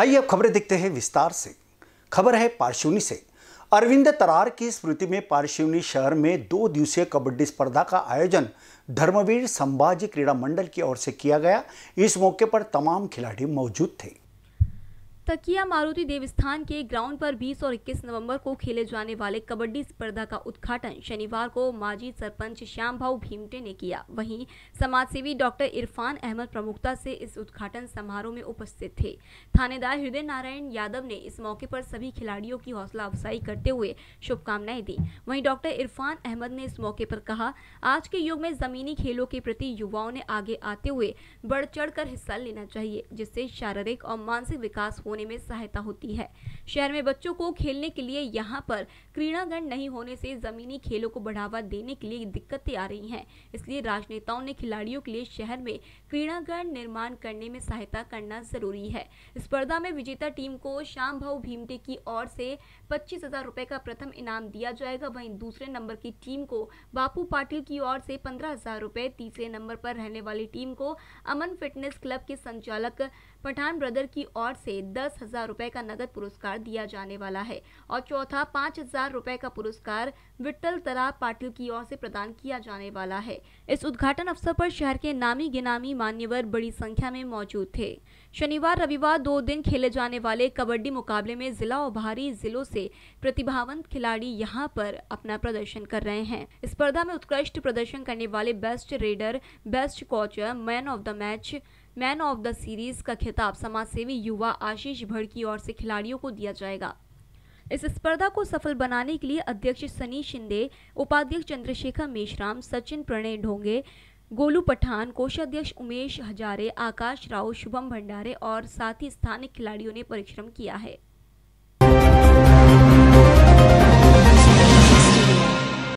आइए अब खबरें देखते हैं विस्तार से खबर है पारशिवनी से अरविंद तरार की स्मृति में पार्शिवनी शहर में दो दिवसीय कबड्डी स्पर्धा का आयोजन धर्मवीर संभाजी क्रीड़ा मंडल की ओर से किया गया इस मौके पर तमाम खिलाड़ी मौजूद थे तकिया मारुति देवस्थान के ग्राउंड पर 20 और 21 नवंबर को खेले जाने वाले कबड्डी स्पर्धा का उद्घाटन शनिवार को माजी सरपंच श्याम भाव भीमटे ने किया वहीं समाजसेवी डॉक्टर इरफान अहमद प्रमुखता से इस उद्घाटन समारोह में उपस्थित थे थानेदार हृदय नारायण यादव ने इस मौके पर सभी खिलाड़ियों की हौसला अफजाई करते हुए शुभकामनाएं दी वहीं डॉक्टर इरफान अहमद ने इस मौके पर कहा आज के युग में जमीनी खेलों के प्रति युवाओं ने आगे आते हुए बढ़ चढ़ हिस्सा लेना चाहिए जिससे शारीरिक और मानसिक विकास हो होने में सहायता होती है शहर में बच्चों को खेलने के लिए यहाँ पर क्रीड़ागण नहीं होने से ज़मीनी खेलों को बढ़ावा देने के लिए दिक्कतें आ रही हैं इसलिए राजनेताओं ने खिलाड़ियों के लिए शहर में क्रीड़ागण निर्माण करने में सहायता करना जरूरी है स्पर्धा में विजेता टीम को श्याम भाऊ भीमटे की ओर से पच्चीस हजार का प्रथम इनाम दिया जाएगा वहीं दूसरे नंबर की टीम को बापू पाटिल की ओर से पंद्रह हजार तीसरे नंबर पर रहने वाली टीम को अमन फिटनेस क्लब के संचालक पठान ब्रदर की ओर से दस हजार रुपए का नगद पुरस्कार दिया जाने वाला है और चौथा पांच हजार रुपए का पुरस्कार विट्टल तरा पाटिल की ओर से प्रदान किया जाने वाला है इस उद्घाटन अवसर पर शहर के नामी गिनामी मान्यवर बड़ी संख्या में मौजूद थे शनिवार रविवार दो दिन खेले जाने वाले कबड्डी मुकाबले में जिला और बाहरी जिलों से प्रतिभावंत खिलाड़ी यहां पर अपना प्रदर्शन कर रहे हैं स्पर्धा में उत्कृष्ट प्रदर्शन करने वाले बेस्ट रेडर बेस्ट कोचर man of the match man of the series का खिताब समाजसेवी युवा आशीष भड़ की ओर से खिलाड़ियों को दिया जाएगा इस स्पर्धा को सफल बनाने के लिए अध्यक्ष सनी शिंदे उपाध्यक्ष चंद्रशेखर मेश्राम सचिन प्रणय ढोंगे गोलू पठान कोषाध्यक्ष उमेश हजारे आकाश राव शुभम भंडारे और साथ ही स्थानीय खिलाड़ियों ने परिश्रम किया है